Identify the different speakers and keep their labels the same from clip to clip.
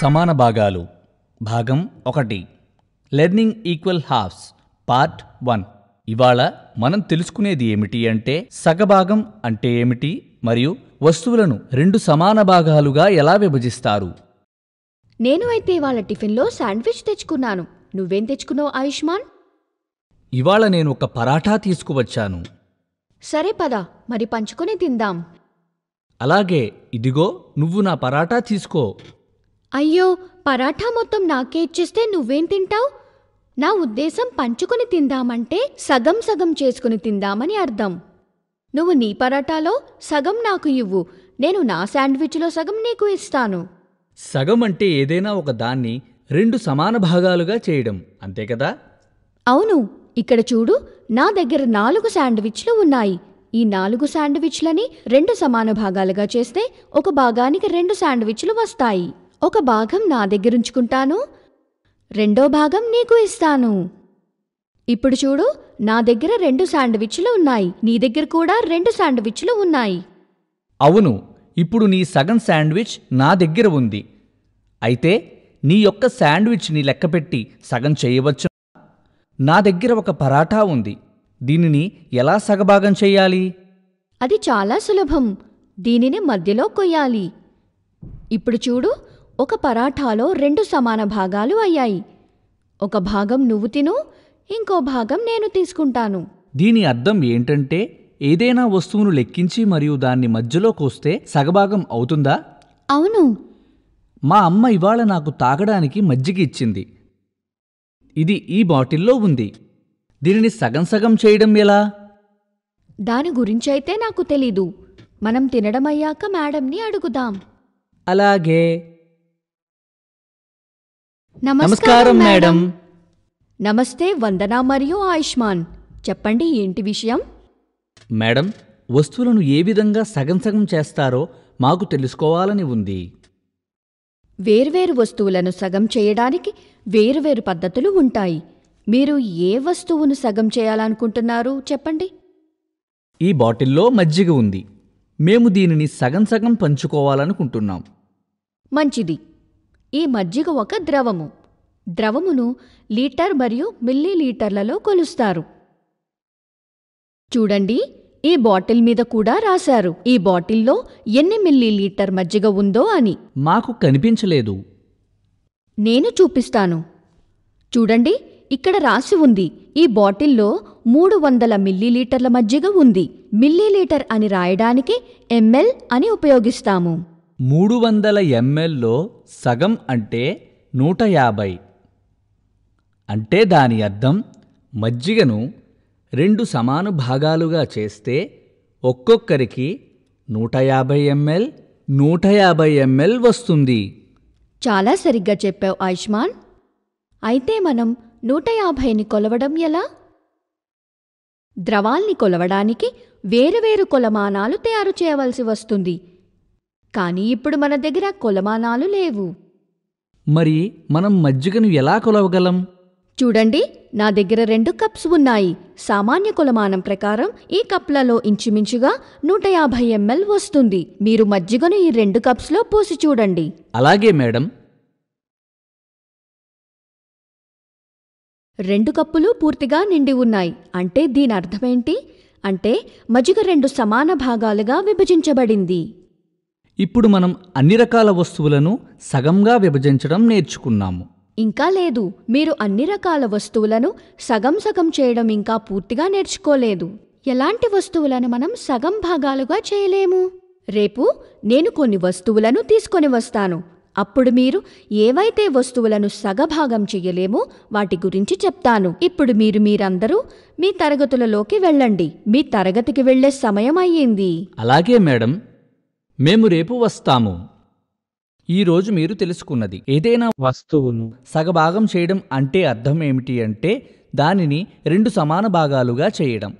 Speaker 1: సమాన భాగాలు భాగం ఒకటి learning equal halves part one ఇవాళ మనం తెలుసుకునేది ఏమిటి అంటే సగభాగం అంటే ఏమిటి మరియు వస్తువులను రెండు సమాన భాగాలుగా ఎలా విభజిస్తారు
Speaker 2: నేను అయితే ఇవాళ టిఫిన్లో శాండ్విచ్ తెచ్చుకున్నాను నువ్వేం తెచ్చుకున్నావు ఆయుష్మాన్
Speaker 1: ఇవాళ నేను ఒక పరాఠా తీసుకువచ్చాను
Speaker 2: సరే పద మరి పంచుకొని తిందాం
Speaker 1: అలాగే ఇదిగో నువ్వు నా పరాటా తీసుకో
Speaker 2: అయ్యో పరాఠా మొత్తం నాకే ఇచ్చిస్తే నువ్వేం తింటావు నా ఉద్దేశం పంచుకుని తిందామంటే సగం సగం చేసుకుని తిందామని అర్థం నువ్వు నీ పరాటాలో సగం నాకు ఇవ్వు నేను నా శాండ్విచ్లో సగం నీకు ఇస్తాను
Speaker 1: సగం అంటే ఏదైనా ఒక దాన్ని రెండు సమాన భాగాలుగా చేయడం అంతే కదా
Speaker 2: అవును ఇక్కడ చూడు నా దగ్గర నాలుగు శాండ్విచ్లు ఉన్నాయి ఈ నాలుగు శాండ్విచ్లని రెండు సమాన భాగాలుగా చేస్తే ఒక భాగానికి రెండు శాండ్విచ్లు వస్తాయి ఒక భాగం నా దగ్గరుంచుకుంటాను రెండో భాగం నీకు ఇస్తాను ఇప్పుడు చూడు నా దగ్గర రెండు శాండ్విచ్లు ఉన్నాయి నీ దగ్గర కూడా రెండు శాండ్విచ్లు ఉన్నాయి
Speaker 1: అవును ఇప్పుడు నీ సగం శాండ్విచ్ నా దగ్గర ఉంది అయితే నీ యొక్క శాండ్విచ్ని లెక్కపెట్టి సగం చేయవచ్చు నా దగ్గర ఒక పరాఠా ఉంది దీనిని ఎలా సగభాగం చెయ్యాలి
Speaker 2: అది చాలా సులభం దీనిని మధ్యలో కొయ్యాలి ఇప్పుడు చూడు ఒక పరాఠాలో రెండు సమాన భాగాలు అయ్యాయి ఒక భాగం నువ్వు తిను ఇంకో భాగం నేను తీసుకుంటాను
Speaker 1: దీని అర్థం ఏంటంటే ఏదైనా వస్తువును లెక్కించి మరియు దాన్ని మధ్యలో కోస్తే సగభాగం అవుతుందా అవును మా అమ్మ ఇవాళ నాకు తాగడానికి మజ్జిగి ఇచ్చింది ఇది ఈ బాటిల్లో ఉంది దీనిని సగం సగం చేయడం ఎలా
Speaker 2: దాని గురించైతే నాకు తెలీదు మనం తినడమయ్యాక మేడంని అడుగుదాం అలాగే నమస్కారం మేడం నమస్తే వందన మరియు ఆయుష్మాన్ చెప్పండి ఏంటి విషయం
Speaker 1: మేడం వస్తువులను ఏ విధంగా సగం సగం చేస్తారో మాకు తెలుసుకోవాలని ఉంది
Speaker 2: వేర్వేరు వస్తువులను సగం చేయడానికి వేరువేరు పద్ధతులు ఉంటాయి మీరు ఏ వస్తువును సగం చేయాలనుకుంటున్నారు చెప్పండి
Speaker 1: ఈ బాటిల్లో మజ్జిగ ఉంది మేము దీనిని సగం సగం పంచుకోవాలనుకుంటున్నాం
Speaker 2: మంచిది ఈ మజ్జిగ ఒక ద్రవము ద్రవమును లీటర్ మరియు మిల్లీలీటర్లలో కొలుస్తారు చూడండి ఈ బాటిల్ మీద కూడా రాశారు ఈ బాటిల్లో ఎన్ని మిల్లీలీటర్ మజ్జిగ ఉందో అని మాకు
Speaker 1: కనిపించలేదు
Speaker 2: నేను చూపిస్తాను చూడండి ఇక్కడ రాసి ఉంది ఈ బాటిల్లో మూడు వందల మిల్లీలీటర్ల మజ్జిగ ఉంది మిల్లీలీటర్ అని రాయడానికి ఎంఎల్ అని ఉపయోగిస్తాము
Speaker 1: మూడు వందల ఎంఎల్లో సగం అంటే నూట యాభై అంటే దాని అర్థం మజ్జిగను రెండు సమాను భాగాలుగా చేస్తే ఒక్కొక్కరికి నూట యాభై ఎంఎల్ నూట యాభై ఎంఎల్ వస్తుంది
Speaker 2: చాలా సరిగ్గా చెప్పావు ఆయుష్మాన్ అయితే మనం నూట యాభైని కొలవడం ఎలా ద్రవాల్ని కొలవడానికి వేరువేరు కొలమానాలు తయారు చేయవలసి వస్తుంది కానీ ఇప్పుడు మన దగ్గర కొలమానాలు లేవు
Speaker 1: మరి మనం మజ్జిగను ఎలా కొలవగలం
Speaker 2: చూడండి నా దగ్గర రెండు కప్స్ ఉన్నాయి సామాన్య కొలమానం ప్రకారం ఈ కప్లలో ఇంచుమించుగా నూట యాభై ఎంఎల్ వస్తుంది మీరు మజ్జిగను ఈ రెండు కప్స్లో పోసి చూడండి
Speaker 1: అలాగే మేడం
Speaker 2: రెండు కప్పులు పూర్తిగా నిండి ఉన్నాయి అంటే దీని అర్థమేంటి అంటే మజ్జిగ రెండు సమాన భాగాలుగా విభజించబడింది
Speaker 1: ఇప్పుడు మనం అన్ని రకాల వస్తువులను సగంగా విభజించడం నేర్చుకున్నాము
Speaker 2: ఇంకా లేదు మీరు అన్ని రకాల వస్తువులను సగం సగం చేయడం ఇంకా పూర్తిగా నేర్చుకోలేదు ఎలాంటి వస్తువులను మనం సగం భాగాలుగా చేయలేము రేపు నేను కొన్ని వస్తువులను తీసుకొని వస్తాను అప్పుడు మీరు ఏవైతే వస్తువులను సగభాగం చెయ్యలేమో వాటి గురించి చెప్తాను ఇప్పుడు మీరు మీరందరూ మీ తరగతులలోకి వెళ్ళండి మీ తరగతికి వెళ్లే సమయం అయ్యింది
Speaker 1: అలాగే మేడం మేము రేపు వస్తాము ఈరోజు మీరు తెలుసుకున్నది ఏదైనా వస్తువును సగభాగం చేయడం అంటే అర్థం ఏమిటి అంటే దానిని రెండు సమాన భాగాలుగా చేయడం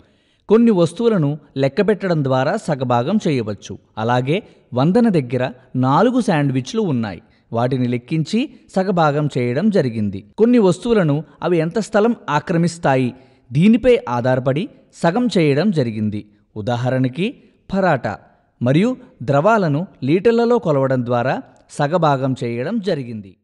Speaker 1: కొన్ని వస్తువులను లెక్కపెట్టడం ద్వారా సగభాగం చేయవచ్చు అలాగే వందన దగ్గర నాలుగు శాండ్విచ్లు ఉన్నాయి వాటిని లెక్కించి సగభాగం చేయడం జరిగింది కొన్ని వస్తువులను అవి ఎంత స్థలం ఆక్రమిస్తాయి దీనిపై ఆధారపడి సగం చేయడం జరిగింది ఉదాహరణకి పరాటా మరియు ద్రవాలను లీటర్లలో కొలవడం ద్వారా సగభాగం చేయడం జరిగింది